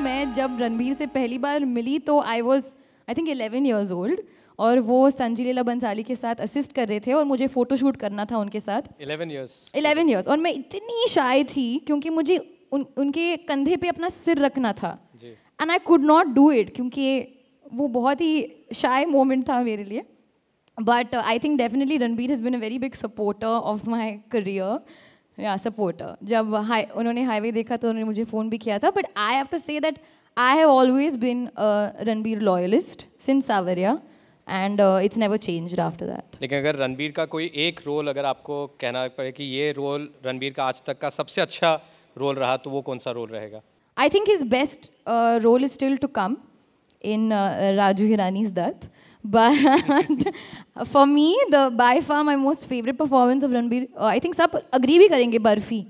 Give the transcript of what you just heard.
मैं जब रणबीर से पहली बार मिली तो I was I think eleven years old और वो संजी लीला बंसाली के साथ असिस्ट कर रहे थे और मुझे फोटोशूट करना था उनके साथ इलेवन ईयर्स इलेवन ईयर्स और मैं इतनी शाय थी क्योंकि मुझे उन उनके कंधे पे अपना सिर रखना था and I could not do it क्योंकि वो बहुत ही शाय मोमेंट था मेरे लिए but I think definitely Ranbir has been a very big supporter of my career या सपोर्टर जब हाई उन्होंने हाईवे देखा तो उन्होंने मुझे फ़ोन भी किया था but I have to say that I have always been Ranbir loyalist since Saawariya and it's never change after that लेकिन अगर रणबीर का कोई एक रोल अगर आपको कहना पड़े कि ये रोल रणबीर का आज तक का सबसे अच्छा रोल रहा तो वो कौन सा रोल रहेगा I think his best role is still to come in Raju Hirani's Dutt but for me the by far my most favourite performance of Ranbir I think सब अग्री भी करेंगे बर्फी